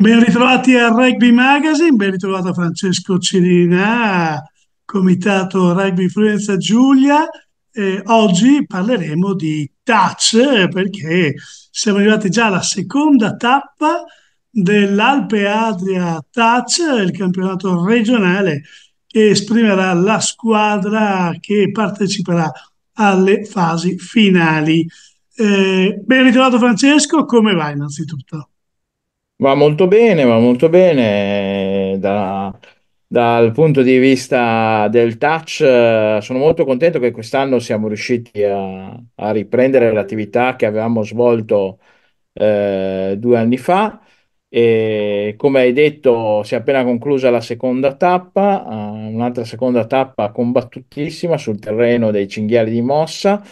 Ben ritrovati a Rugby Magazine, ben ritrovato a Francesco Cirina, Comitato Rugby Influenza Giulia. Eh, oggi parleremo di touch perché siamo arrivati già alla seconda tappa dell'Alpe Adria Touch, il campionato regionale che esprimerà la squadra che parteciperà alle fasi finali. Eh, ben ritrovato Francesco, come va innanzitutto? Va molto bene, va molto bene. Eh, da- dal punto di vista del touch, eh, sono molto contento che quest'anno siamo riusciti a, a riprendere l'attività che avevamo svolto eh, due anni fa. E come hai detto, si è appena conclusa la seconda tappa, eh, un'altra seconda tappa combattutissima sul terreno dei cinghiali di Mossa.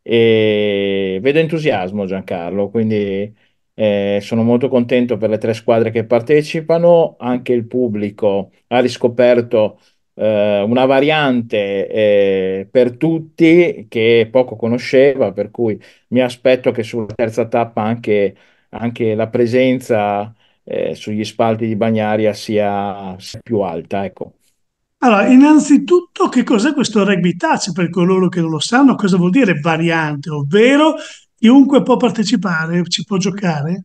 E vedo entusiasmo, Giancarlo, quindi. Eh, sono molto contento per le tre squadre che partecipano, anche il pubblico ha riscoperto eh, una variante eh, per tutti che poco conosceva, per cui mi aspetto che sulla terza tappa anche, anche la presenza eh, sugli spalti di Bagnaria sia, sia più alta. Ecco. Allora, innanzitutto che cos'è questo rugby touch per coloro che non lo sanno? Cosa vuol dire variante? Ovvero Chiunque può partecipare, ci può giocare?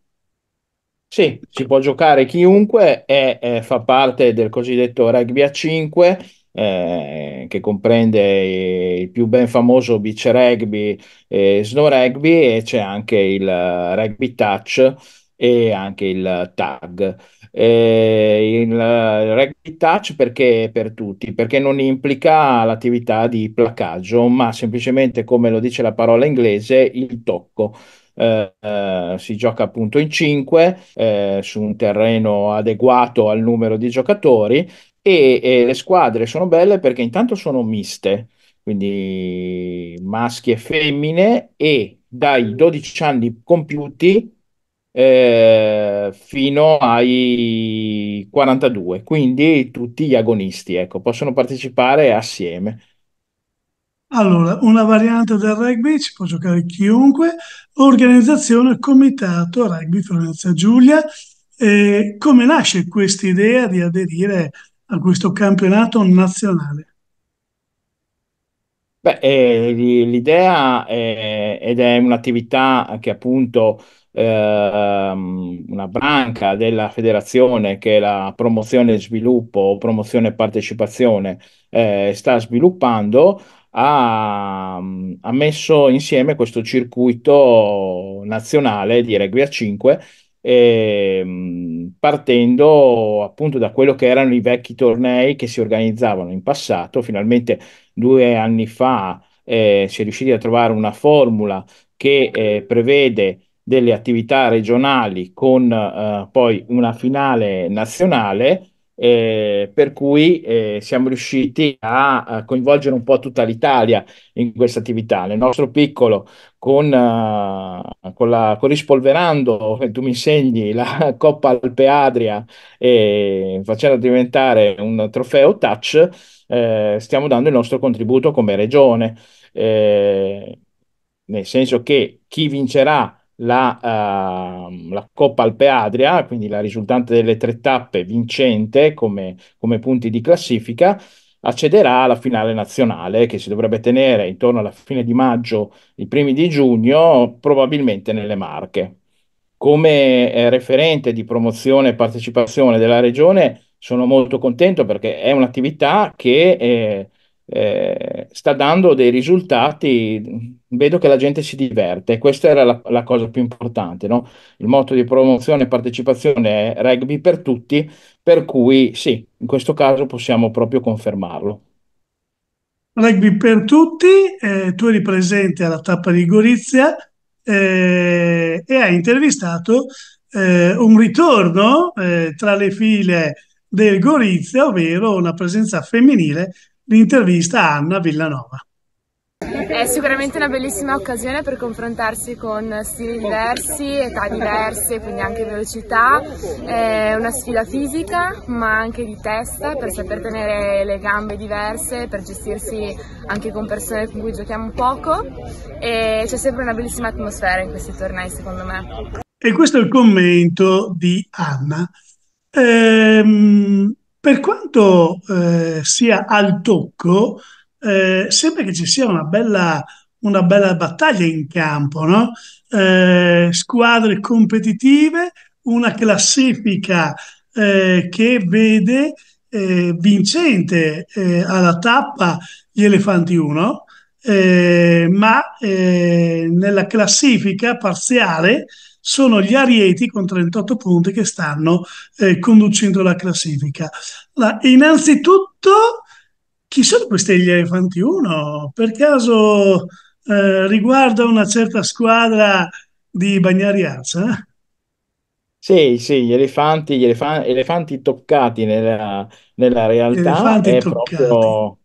Sì, si può giocare chiunque e eh, fa parte del cosiddetto rugby a 5 eh, che comprende il più ben famoso beach rugby e snow rugby e c'è anche il rugby touch e anche il tag eh, il rugby touch perché per tutti, perché non implica l'attività di placaggio, ma semplicemente, come lo dice la parola inglese, il tocco. Eh, eh, si gioca appunto in 5 eh, su un terreno adeguato al numero di giocatori e, e le squadre sono belle perché intanto sono miste, quindi maschi e femmine e dai 12 anni compiuti eh, fino ai 42, quindi tutti gli agonisti, ecco, possono partecipare assieme. Allora, una variante del rugby ci può giocare chiunque, organizzazione Comitato Rugby Florenza Giulia. Eh, come nasce questa idea di aderire a questo campionato nazionale? Beh, eh, l'idea è, eh, ed è un'attività che appunto ehm, una branca della federazione che è la promozione e sviluppo promozione e partecipazione eh, sta sviluppando ha, ha messo insieme questo circuito nazionale di rugby a 5 e, ehm, partendo appunto da quello che erano i vecchi tornei che si organizzavano in passato. Finalmente due anni fa eh, si è riusciti a trovare una formula che eh, prevede delle attività regionali con eh, poi una finale nazionale eh, per cui eh, siamo riusciti a, a, coinvolgere un po' tutta l'Italia in questa attività. Nel nostro piccolo, con, uh, con la, con rispolverando, eh, tu mi insegni, la Coppa Alpe Adria e facendo diventare un trofeo touch, eh, stiamo dando il nostro contributo come regione, eh, nel senso che chi vincerà la, uh, la, Coppa Alpe Adria, quindi la risultante delle tre tappe vincente come, come, punti di classifica, accederà alla finale nazionale che si dovrebbe tenere intorno alla fine di maggio, i primi di giugno, probabilmente nelle Marche. Come eh, referente di promozione e partecipazione della regione sono molto contento perché è un'attività che eh, eh, sta dando dei risultati, vedo che la gente si diverte, questa era la, la cosa più importante, no? il motto di promozione e partecipazione è rugby per tutti, per cui sì, in questo caso possiamo proprio confermarlo. Rugby per tutti, eh, tu eri presente alla tappa di Gorizia eh, e hai intervistato eh, un ritorno eh, tra le file del Gorizia, ovvero una presenza femminile l'intervista a Anna Villanova. È sicuramente una bellissima occasione per confrontarsi con stili diversi, età diverse, quindi anche velocità. È una sfida fisica ma anche di testa per saper tenere le gambe diverse, per gestirsi anche con persone con cui giochiamo poco e c'è sempre una bellissima atmosfera in questi tornei secondo me. E questo è il commento di Anna. Ehm, per quanto eh, sia al tocco, eh, sembra che ci sia una bella, una bella battaglia in campo, no? eh, squadre competitive, una classifica eh, che vede eh, vincente eh, alla tappa gli Elefanti 1, ma nella classifica parziale sono gli Arieti con 38 punti che stanno eh, conducendo la classifica. La, innanzitutto, chi sono questi gli Elefanti 1? Per caso eh, riguarda una certa squadra di Bagnari Arsa? Eh? Sì, sì, gli elefanti, gli elefan- elefanti toccati nella, nella realtà è toccati. proprio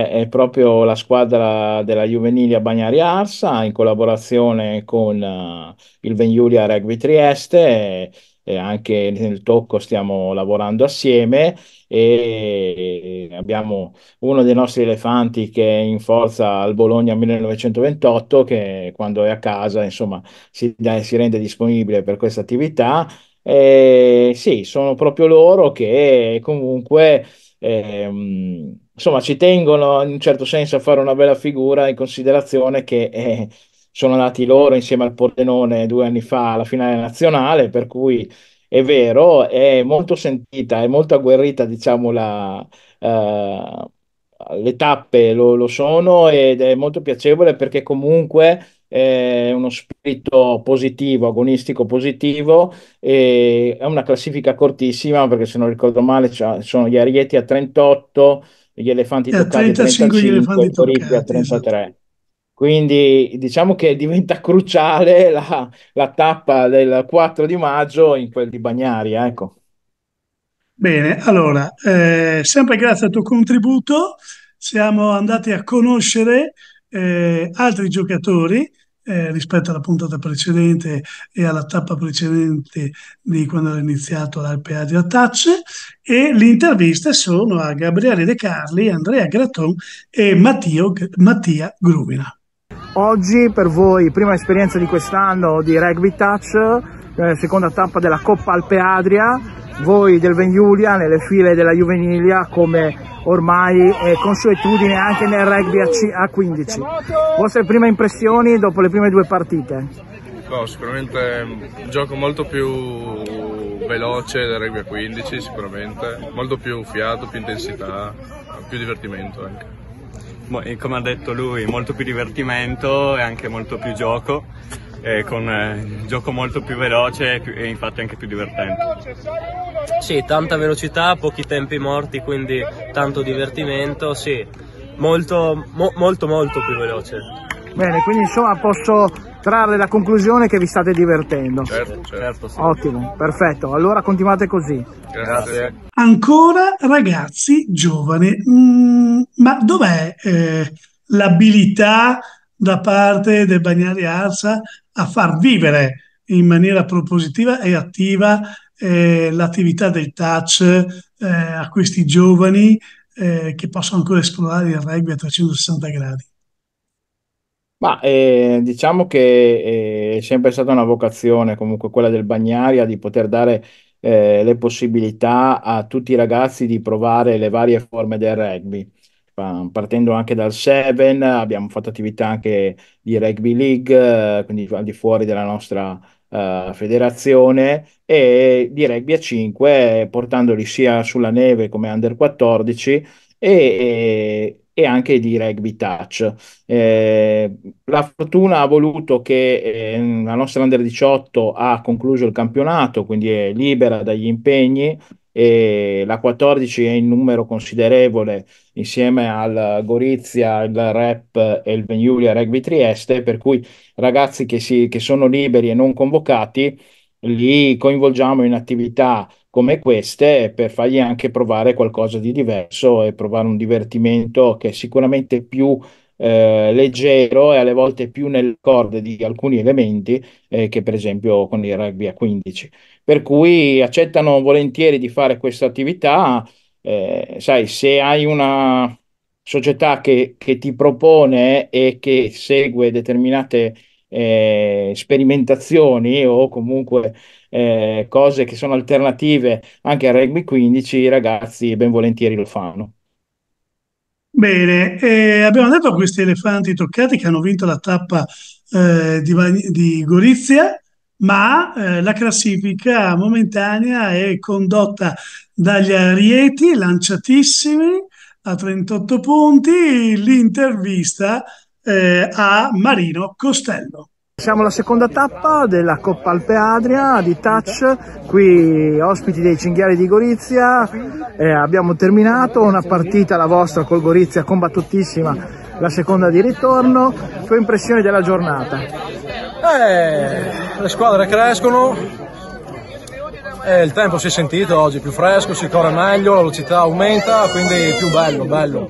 è, proprio la squadra della Juvenilia Bagnari Arsa in collaborazione con uh, il Venjulia Rugby Trieste. E anche nel tocco stiamo lavorando assieme e abbiamo uno dei nostri elefanti che è in forza al Bologna 1928 che quando è a casa insomma si, si rende disponibile per questa attività e sì sono proprio loro che comunque ehm, insomma, ci tengono in un certo senso a fare una bella figura in considerazione che eh, sono andati loro insieme al Pordenone due anni fa alla finale nazionale, per cui è vero, è molto sentita, è molto agguerrita, diciamo, la, eh, le tappe lo, lo, sono ed è molto piacevole perché comunque è uno spirito positivo, agonistico positivo, è una classifica cortissima perché se non ricordo male sono gli Arieti a 38, gli elefanti e eh, toccati 35, 35 gli Toribio a 33. Esatto. Quindi diciamo che diventa cruciale la, la, tappa del 4 di maggio in quel di Bagnari, ecco. Bene, allora, eh, sempre grazie al tuo contributo siamo andati a conoscere eh, altri giocatori eh, rispetto alla puntata precedente e alla tappa precedente di quando era iniziato l'Alpe Adria Tacce e le interviste sono a Gabriele De Carli, Andrea Graton e Mattio, Mattia Grubina. Oggi per voi prima esperienza di quest'anno di Rugby Touch, eh, seconda tappa della Coppa Alpe Adria, voi del Vengiulia nelle file della Juvenilia come ormai è consuetudine anche nel rugby a 15. Vostre prime impressioni dopo le prime due partite? No, sicuramente un gioco molto più veloce del rugby a 15 sicuramente, molto più fiato, più intensità, più divertimento anche. Come ha detto lui, molto più divertimento e anche molto più gioco eh, con eh, un gioco molto più veloce e infatti anche più divertente. Sì, tanta velocità, pochi tempi morti, quindi tanto divertimento, sì, molto, mo molto, molto più veloce. Bene, quindi insomma posso trarre la conclusione che vi state divertendo. Certo, certo. certo sì. Ottimo, perfetto. Allora continuate così. Grazie. Ancora ragazzi giovani, mm, ma dov'è eh, l'abilità da parte del Bagnari Arsa a far vivere in maniera propositiva e attiva eh, l'attività del touch eh, a questi giovani eh, che possono ancora esplorare il rugby a 360 gradi. Ma eh, diciamo che eh, è sempre stata una vocazione comunque quella del Bagnaria di poter dare eh, le possibilità a tutti i ragazzi di provare le varie forme del rugby partendo anche dal Seven, abbiamo fatto attività anche di rugby league, quindi al di fuori della nostra uh, federazione, e di rugby a 5, portandoli sia sulla neve come under 14 e, e anche di rugby touch. Eh, la fortuna ha voluto che eh, la nostra under 18 ha concluso il campionato, quindi è libera dagli impegni e la 14 è in numero considerevole insieme al Gorizia, il Rep e il Venulia Rugby Trieste, per cui ragazzi che, si, che sono liberi e non convocati li coinvolgiamo in attività come queste per fargli anche provare qualcosa di diverso e provare un divertimento che è sicuramente più eh, leggero e alle volte più nel corde di alcuni elementi eh, che per esempio con il rugby a 15. Per cui accettano volentieri di fare questa attività, eh, sai, se hai una società che, che, ti propone e che segue determinate eh, sperimentazioni o comunque eh, cose che sono alternative anche al rugby 15, i ragazzi ben volentieri lo fanno. Bene, eh, abbiamo detto a questi elefanti toccati che hanno vinto la tappa eh, di, di, Gorizia, ma eh, la classifica momentanea è condotta dagli Arieti, lanciatissimi a 38 punti, l'intervista eh, a Marino Costello. Siamo alla seconda tappa della Coppa Alpe Adria di Touch, qui ospiti dei cinghiali di Gorizia, eh, abbiamo terminato una partita, la vostra col Gorizia combattutissima, la seconda di ritorno, tue impressioni della giornata? Eh, le squadre crescono, eh, il tempo si è sentito oggi, più fresco, si corre meglio, la velocità aumenta, quindi più bello, bello.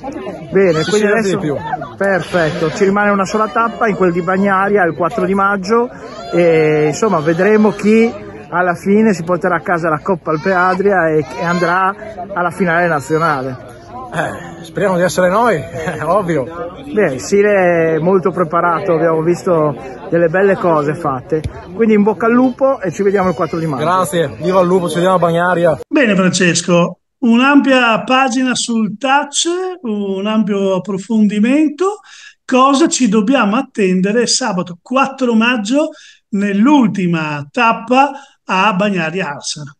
Bene, si quindi adesso... di più. Perfetto, ci rimane una sola tappa in quel di Bagnaria il 4 di maggio e insomma vedremo chi alla fine si porterà a casa la Coppa Alpe Adria e andrà alla finale nazionale. Eh, speriamo di essere noi, ovvio. Bene, Sile è molto preparato, abbiamo visto delle belle cose fatte. Quindi in bocca al lupo e ci vediamo il 4 di maggio. Grazie, viva il lupo, ci vediamo a Bagnaria. Bene Francesco, un'ampia pagina sul touch, un ampio approfondimento. Cosa ci dobbiamo attendere sabato 4 maggio nell'ultima tappa a Bagnaria Arsana?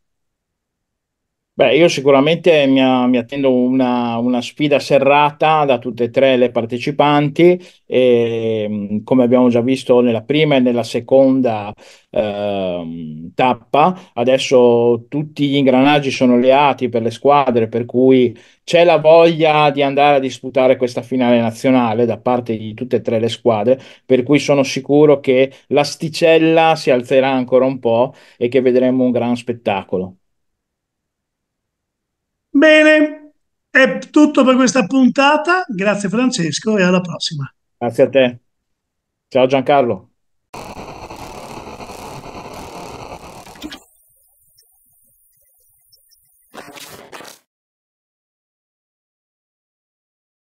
Beh, io sicuramente mi, mi attendo una, una sfida serrata da tutte e tre le partecipanti e ehm, come abbiamo già visto nella prima e nella seconda ehm, tappa, adesso tutti gli ingranaggi sono leati per le squadre, per cui c'è la voglia di andare a disputare questa finale nazionale da parte di tutte e tre le squadre, per cui sono sicuro che l'asticella si alzerà ancora un po' e che vedremo un gran spettacolo. Bene, è tutto per questa puntata. Grazie Francesco e alla prossima. Grazie a te. Ciao Giancarlo.